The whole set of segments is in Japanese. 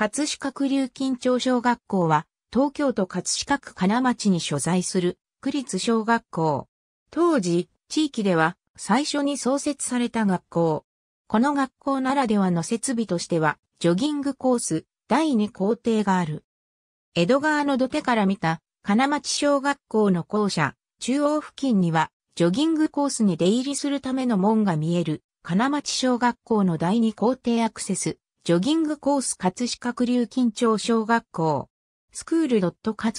葛飾区立緊町小学校は、東京都葛飾区金町に所在する、区立小学校。当時、地域では、最初に創設された学校。この学校ならではの設備としては、ジョギングコース、第2校庭がある。江戸川の土手から見た、金町小学校の校舎、中央付近には、ジョギングコースに出入りするための門が見える、金町小学校の第2校庭アクセス、ジョギングコース葛飾区流緊張小学校、スクール葛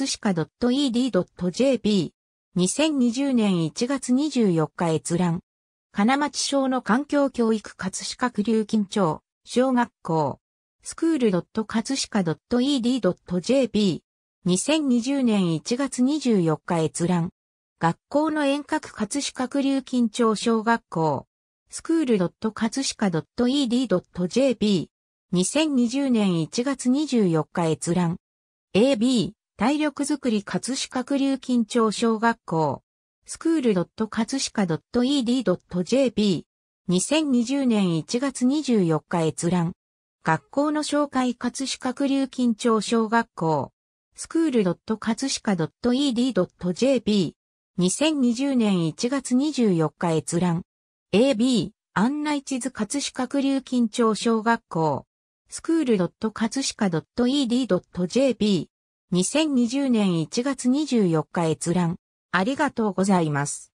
飾 .ed.jp、2020年1月24日閲覧。金町小の環境教育葛飾区流緊張小学校、スクール葛飾 .ed.jp、2020年1月24日閲覧。学校の遠隔葛飾区流緊張小学校、スクール葛飾 .ed.jp、2020年1月24日閲覧。AB、体力づくり葛飾区流緊張小学校。スクール葛飾 .ed.jp。2020年1月24日閲覧。学校の紹介葛飾区流緊張小学校。スクール葛飾 .ed.jp。2020年1月24日閲覧。AB、案内地図葛飾区流緊張小学校。school.katsushika.ed.jp2020 年1月24日閲覧。ありがとうございます。